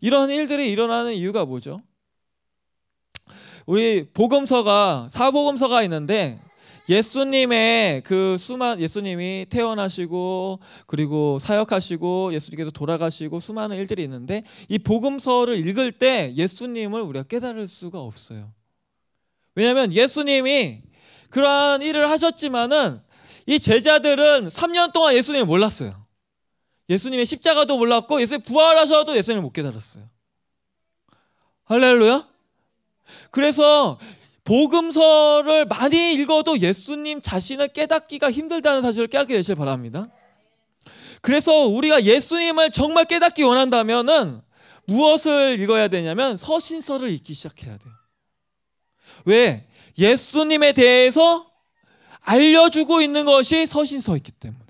Speaker 1: 이런 일들이 일어나는 이유가 뭐죠? 우리 복음서가 사복음서가 있는데 예수님의 그수많 예수님이 태어나시고 그리고 사역하시고 예수님께서 돌아가시고 수많은 일들이 있는데 이 복음서를 읽을 때 예수님을 우리가 깨달을 수가 없어요. 왜냐하면 예수님이 그러한 일을 하셨지만은 이 제자들은 3년 동안 예수님을 몰랐어요. 예수님의 십자가도 몰랐고 예수님 부활하셔도 예수님을 못 깨달았어요. 할렐루야. 그래서 복음서를 많이 읽어도 예수님 자신을 깨닫기가 힘들다는 사실을 깨닫게 되시길 바랍니다. 그래서 우리가 예수님을 정말 깨닫기 원한다면은 무엇을 읽어야 되냐면 서신서를 읽기 시작해야 돼요. 왜? 예수님에 대해서 알려주고 있는 것이 서신서있기 때문에.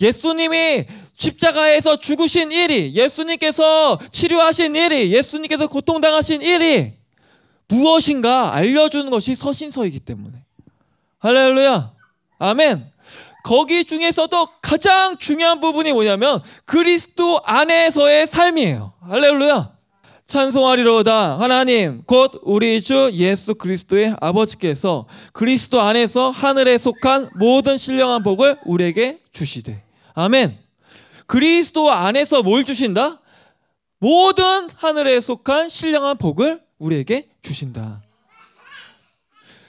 Speaker 1: 예수님이 십자가에서 죽으신 일이, 예수님께서 치료하신 일이, 예수님께서 고통당하신 일이 무엇인가 알려주는 것이 서신서이기 때문에. 할렐루야. 아멘. 거기 중에서도 가장 중요한 부분이 뭐냐면 그리스도 안에서의 삶이에요. 할렐루야. 찬송하리로다. 하나님, 곧 우리 주 예수 그리스도의 아버지께서 그리스도 안에서 하늘에 속한 모든 신령한 복을 우리에게 주시되. 아멘. 그리스도 안에서 뭘 주신다? 모든 하늘에 속한 신령한 복을 우리에게 주신다.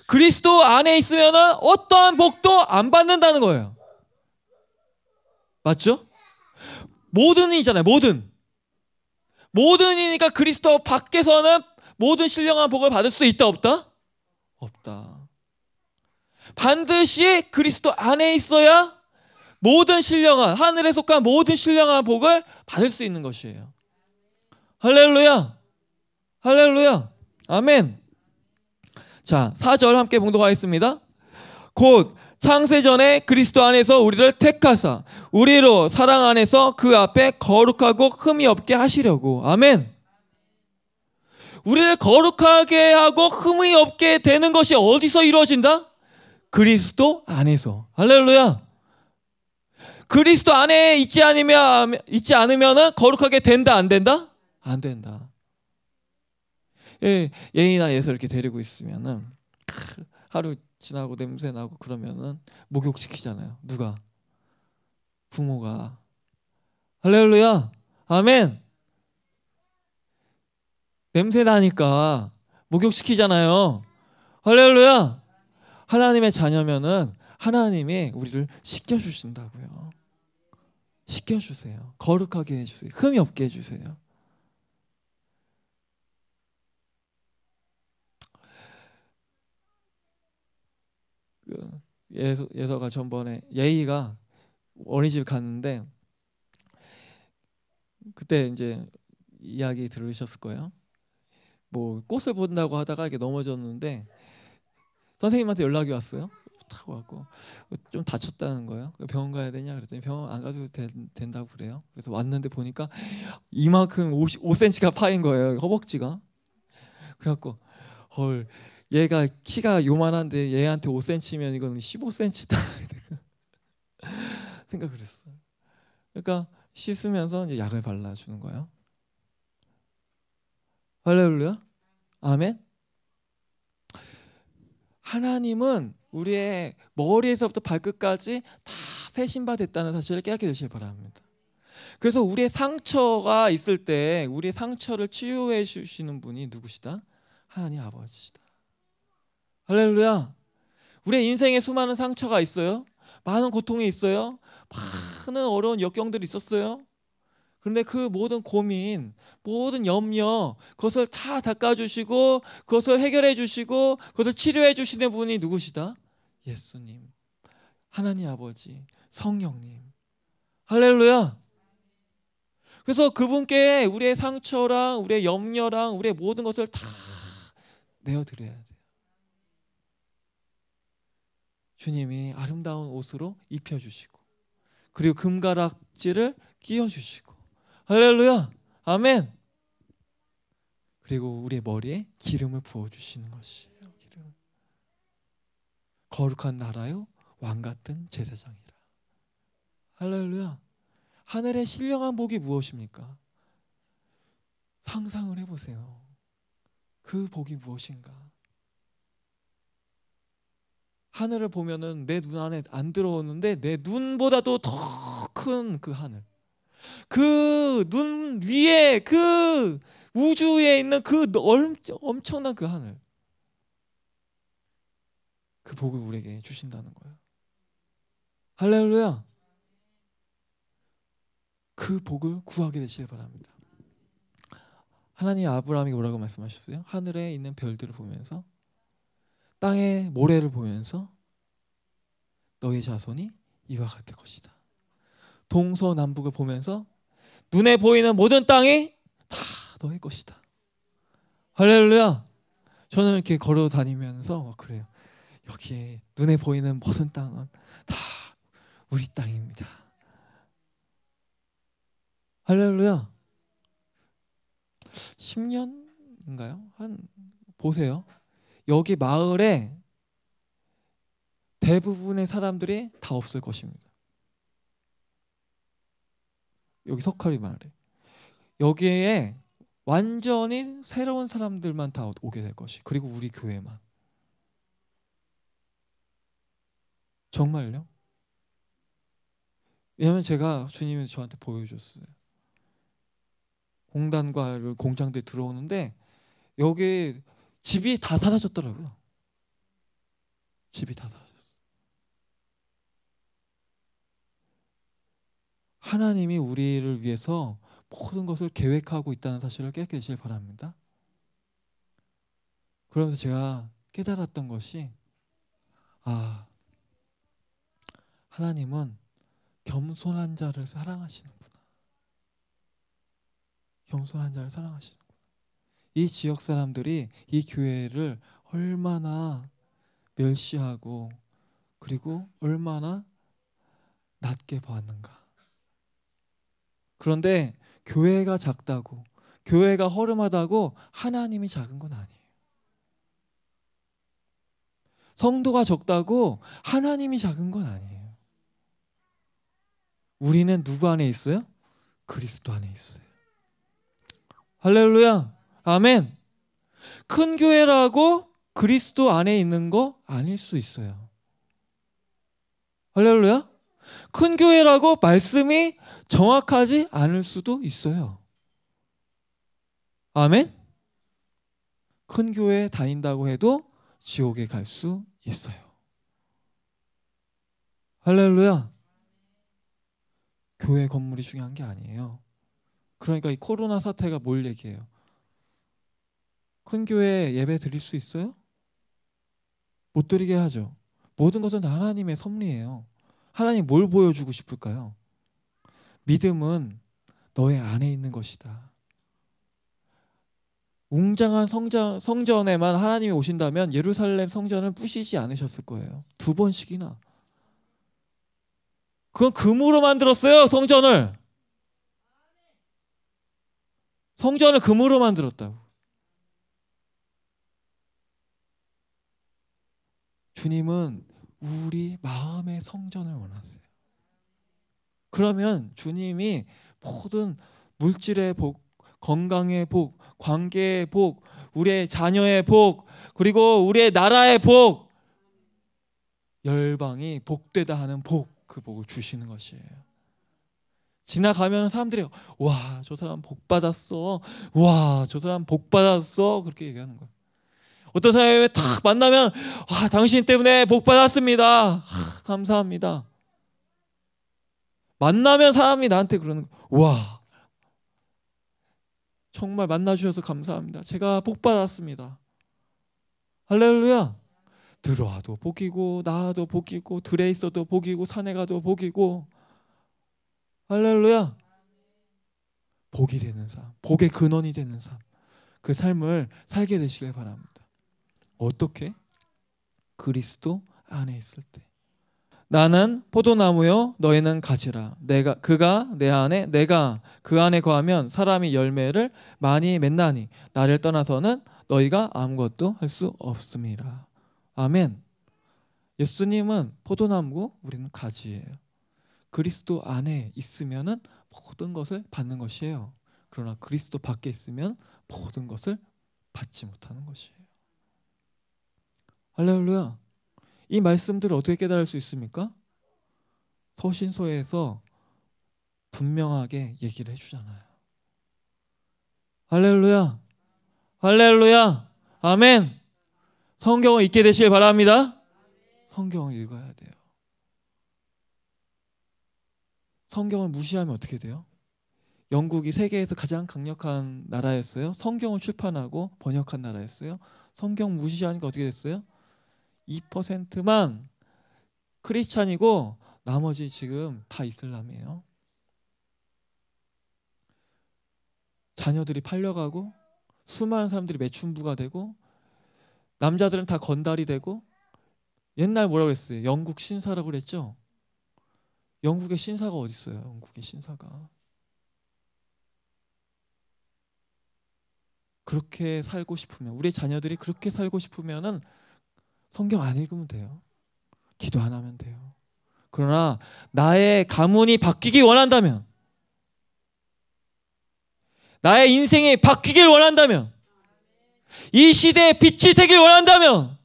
Speaker 1: 그리스도 안에 있으면 어떠한 복도 안 받는다는 거예요. 맞죠? 모든이잖아요. 모든. 모든 이니까 그리스도 밖에서는 모든 신령한 복을 받을 수 있다 없다? 없다. 반드시 그리스도 안에 있어야 모든 신령한 하늘에 속한 모든 신령한 복을 받을 수 있는 것이에요. 할렐루야. 할렐루야. 아멘. 자, 4절 함께 봉독하겠습니다. 곧 창세전에 그리스도 안에서 우리를 택하사 우리로 사랑 안에서 그 앞에 거룩하고 흠이 없게 하시려고 아멘. 우리를 거룩하게 하고 흠이 없게 되는 것이 어디서 이루어진다? 그리스도 안에서. 할렐루야. 그리스도 안에 있지 않으면 있지 않으면 거룩하게 된다 안 된다? 안 된다. 예, 예이나 예서 이렇게 데리고 있으면 하루 지나고 냄새 나고 그러면은 목욕시키잖아요. 누가? 부모가. 할렐루야. 아멘. 냄새 나니까 목욕시키잖아요. 할렐루야. 하나님의 자녀면은 하나님이 우리를 씻겨 주신다고요. 씻겨 주세요. 거룩하게 해 주세요. 흠이 없게 해 주세요. 예서, 그 예서가 전번에 예의가 어린이집 갔는데 그때 이제 이야기 들으셨을 거예요. 뭐 꽃을 본다고 하다가 이렇게 넘어졌는데 선생님한테 연락이 왔어요. 타고 왔고 좀 다쳤다는 거예요. 그 병원 가야 되냐 그랬더니 병원 안 가도 된, 다고 그래요. 그래서 왔는데 보니까 이만큼 50, 5cm가 파인 거예요. 허벅지가. 그래갖고 헐 얘가 키가 요만한데 얘한테 5cm면 이건 15cm다 (laughs) 생각을 했어 그러니까 씻으면서 이제 약을 발라주는 거예요. 할렐루야, 아멘. 하나님은 우리의 머리에서부터 발끝까지 다새 신바됐다는 사실을 깨닫게 되시길 바랍니다. 그래서 우리의 상처가 있을 때 우리의 상처를 치유해 주시는 분이 누구시다? 하나님 아버지시다. 할렐루야. 우리의 인생에 수많은 상처가 있어요. 많은 고통이 있어요. 많은 어려운 역경들이 있었어요. 그런데 그 모든 고민, 모든 염려, 그것을 다 닦아주시고, 그것을 해결해 주시고, 그것을 치료해 주시는 분이 누구시다? 예수님, 하나님 아버지, 성령님. 할렐루야! 그래서 그분께 우리의 상처랑, 우리의 염려랑, 우리의 모든 것을 다 내어드려야 돼. 주님이 아름다운 옷으로 입혀주시고 그리고 금가락지를 끼워주시고 할렐루야 아멘 그리고 우리의 머리에 기름을 부어주시는 것이에요 기름. 거룩한 나라요 왕같은 제사장이라 할렐루야 하늘의 신령한 복이 무엇입니까? 상상을 해보세요 그 복이 무엇인가 하늘을 보면은 내 눈 안에 안 들어오는데 내 눈보다도 더 큰 그 하늘. 그 눈 위에 그 우주에 있는 그 엄청난 그 하늘. 그 복을 우리에게 주신다는 거예요. 할렐루야. 그 복을 구하게 되시길 바랍니다. 하나님 아브라함이 뭐라고 말씀하셨어요? 하늘에 있는 별들을 보면서 땅의 모래를 보면서 너희 자손이 이와 같을 것이다. 동서남북을 보면서 눈에 보이는 모든 땅이 다 너의 것이다. 할렐루야. 저는 이렇게 걸어 다니면서 그래요. 여기 눈에 보이는 모든 땅은 다 우리 땅입니다. 할렐루야. 10년인가요? 한 보세요. 여기 마을에 대부분의 사람들이 다 없을 것입니다. 여기 석활이 마을에 여기에 완전히 새로운 사람들만 다 오게 될 것이 그리고 우리 교회만 정말요? 왜냐하면 제가 주님이 저한테 보여줬어요. 공단과 공장들 들어오는데 여기 집이 다 사라졌더라고요. 집이 다 사라졌어. 하나님이 우리를 위해서 모든 것을 계획하고 있다는 사실을 깨닫기 바랍니다. 그러면서 제가 깨달았던 것이 아 하나님은 겸손한 자를 사랑하시는구나. 겸손한 자를 사랑하시는. 이 지역 사람들이 이 교회를 얼마나 멸시하고 그리고 얼마나 낮게 보았는가. 그런데 교회가 작다고 교회가 허름하다고 하나님이 작은 건 아니에요. 성도가 적다고 하나님이 작은 건 아니에요. 우리는 누구 안에 있어요? 그리스도 안에 있어요. 할렐루야. 아멘. 큰 교회라고 그리스도 안에 있는 거 아닐 수 있어요. 할렐루야. 큰 교회라고 말씀이 정확하지 않을 수도 있어요. 아멘. 큰 교회 에 다닌다고 해도 지옥에 갈 수 있어요. 할렐루야. 교회 건물이 중요한 게 아니에요. 그러니까 이 코로나 사태가 뭘 얘기해요? 큰 교회 예배 드릴 수 있어요? 못 드리게 하죠. 모든 것은 다 하나님의 섭리예요. 하나님 뭘 보여주고 싶을까요? 믿음은 너의 안에 있는 것이다. 웅장한 성전, 성전에만 하나님이 오신다면 예루살렘 성전을 부시지 않으셨을 거예요. 두 번씩이나. 그건 금으로 만들었어요, 성전을. 성전을 금으로 만들었다고. 주님은 우리 마음의 성전을 원하세요. 그러면 주님이 모든 물질의 복, 건강의 복, 관계의 복, 우리의 자녀의 복, 그리고 우리의 나라의 복, 열방이 복되다 하는 복, 그 복을 주시는 것이에요. 지나가면 사람들이 와, 저 사람 복 받았어. 와, 저 사람 복 받았어. 그렇게 얘기하는 거예요. 어떤 사람을 딱 만나면 아, 당신 때문에 복 받았습니다. 아, 감사합니다. 만나면 사람이 나한테 그러는 와 정말 만나 주셔서 감사합니다. 제가 복 받았습니다. 할렐루야. 들어와도 복이고 나와도 복이고 들에 있어도 복이고 산에 가도 복이고 할렐루야. 복이 되는 삶, 복의 근원이 되는 삶, 그 삶을 살게 되시길 바랍니다. 어떻게? 그리스도 안에 있을 때. 나는 포도나무요 너희는 가지라. 내가 그가 내 안에 내가 그 안에 거하면 사람이 열매를 많이 맺나니 나를 떠나서는 너희가 아무것도 할 수 없음이라. 아멘. 예수님은 포도나무고 우리는 가지예요. 그리스도 안에 있으면은 모든 것을 받는 것이에요. 그러나 그리스도 밖에 있으면 모든 것을 받지 못하는 것이에요. 할렐루야. 이 말씀들을 어떻게 깨달을 수 있습니까? 서신서에서 분명하게 얘기를 해주잖아요. 할렐루야. 할렐루야. 아멘. 성경을 읽게 되시길 바랍니다. 성경을 읽어야 돼요. 성경을 무시하면 어떻게 돼요? 영국이 세계에서 가장 강력한 나라였어요. 성경을 출판하고 번역한 나라였어요. 성경 무시하니까 어떻게 됐어요? 2%만 크리스찬이고 나머지 지금 다 이슬람이에요. 자녀들이 팔려가고 수많은 사람들이 매춘부가 되고 남자들은 다 건달이 되고 옛날 뭐라고 그랬어요? 영국 신사라고 그랬죠? 영국의 신사가 어디 있어요? 영국의 신사가 그렇게 살고 싶으면 우리 자녀들이 그렇게 살고 싶으면은 성경 안 읽으면 돼요. 기도 안 하면 돼요. 그러나 나의 가문이 바뀌기 원한다면 나의 인생이 바뀌길 원한다면 이 시대에 빛이 되길 원한다면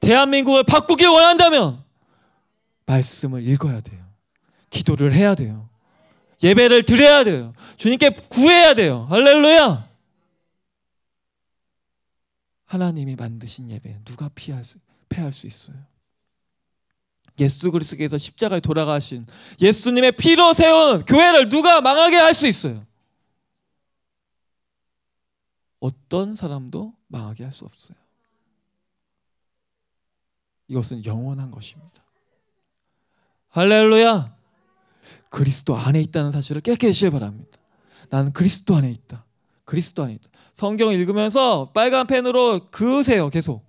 Speaker 1: 대한민국을 바꾸길 원한다면 말씀을 읽어야 돼요. 기도를 해야 돼요. 예배를 드려야 돼요. 주님께 구해야 돼요. 할렐루야. 하나님이 만드신 예배 누가 피할 수 패할 수 있어요. 예수 그리스도께서 십자가에 돌아가신 예수님의 피로 세운 교회를 누가 망하게 할 수 있어요. 어떤 사람도 망하게 할 수 없어요. 이것은 영원한 것입니다. 할렐루야! 그리스도 안에 있다는 사실을 깨끗이 바랍니다. 나는 그리스도 안에 있다. 그리스도 안에 있다. 성경 읽으면서 빨간 펜으로 그으세요, 계속.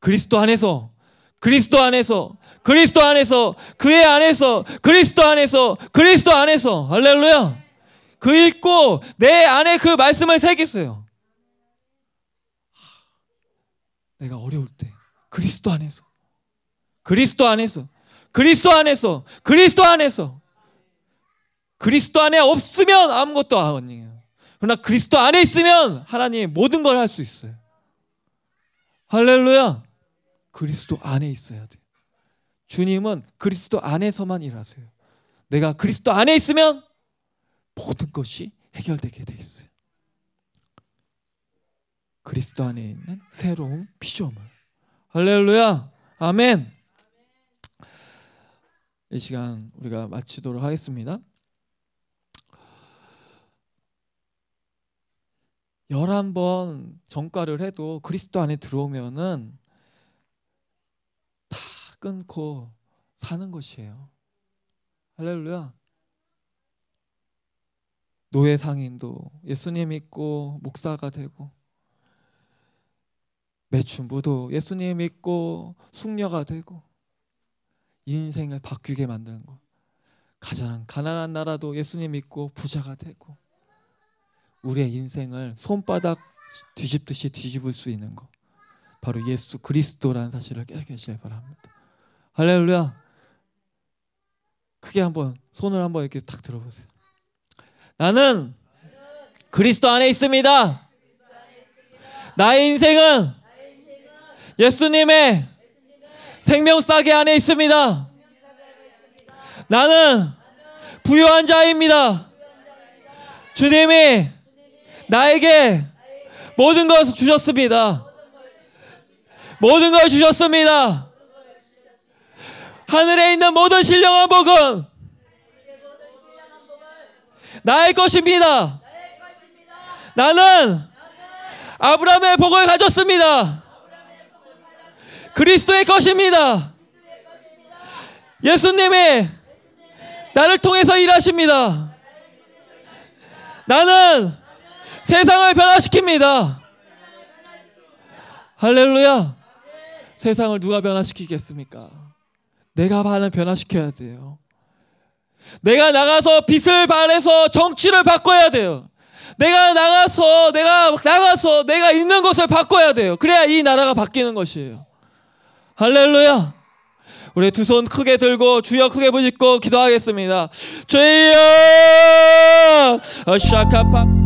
Speaker 1: 그리스도 안에서 그리스도 안에서 그리스도 안에서 그의 안에서 그리스도 안에서 그리스도 안에서 할렐루야 그 읽고 내 안에 그 말씀을 새겠어요 내가 어려울 때 그리스도 안에서 그리스도 안에서 그리스도 안에서 그리스도 안에서 그리스도 안에 없으면 아무것도 아니에요 그러나 그리스도 안에 있으면 하나님 모든 걸 할 수 있어요 할렐루야 그리스도 안에 있어야 돼요. 주님은 그리스도 안에서만 일하세요. 내가 그리스도 안에 있으면 모든 것이 해결되게 돼 있어요. 그리스도 안에 있는 새로운 피조물. 할렐루야. 아멘. 이 시간 우리가 마치도록 하겠습니다. 1 1번 정과를 해도 그리스도 안에 들어오면은 끊고 사는 것이에요. 할렐루야. 노예 상인도 예수님 믿고 목사가 되고 매춘부도 예수님 믿고 숙녀가 되고 인생을 바뀌게 만드는 것. 가장 가난한 나라도 예수님 믿고 부자가 되고 우리의 인생을 손바닥 뒤집듯이 뒤집을 수 있는 것. 바로 예수 그리스도라는 사실을 깨닫게 되시길 바랍니다. 할렐루야. 크게 한번 손을 한 번 이렇게 탁 들어보세요. 나는 그리스도 안에 있습니다. 나의 인생은 예수님의 생명 싸게 안에 있습니다. 나는 부유한 자입니다. 주님이 나에게 모든 것을 주셨습니다. 모든 걸 주셨습니다. 하늘에 있는 모든 신령한 복은 나의 것입니다. 나는 아브라함의 복을 가졌습니다. 그리스도의 것입니다. 예수님이 나를 통해서 일하십니다. 나는 세상을 변화시킵니다. 할렐루야. 세상을 누가 변화시키겠습니까? 내가 반을 변화시켜야 돼요. 내가 나가서 빛을 발해서 정치를 바꿔야 돼요. 내가 나가서 내가 나가서 내가 있는 것을 바꿔야 돼요. 그래야 이 나라가 바뀌는 것이에요. 할렐루야. 우리 두 손 크게 들고 주여 크게 부짖고 기도하겠습니다. 주여 샤카파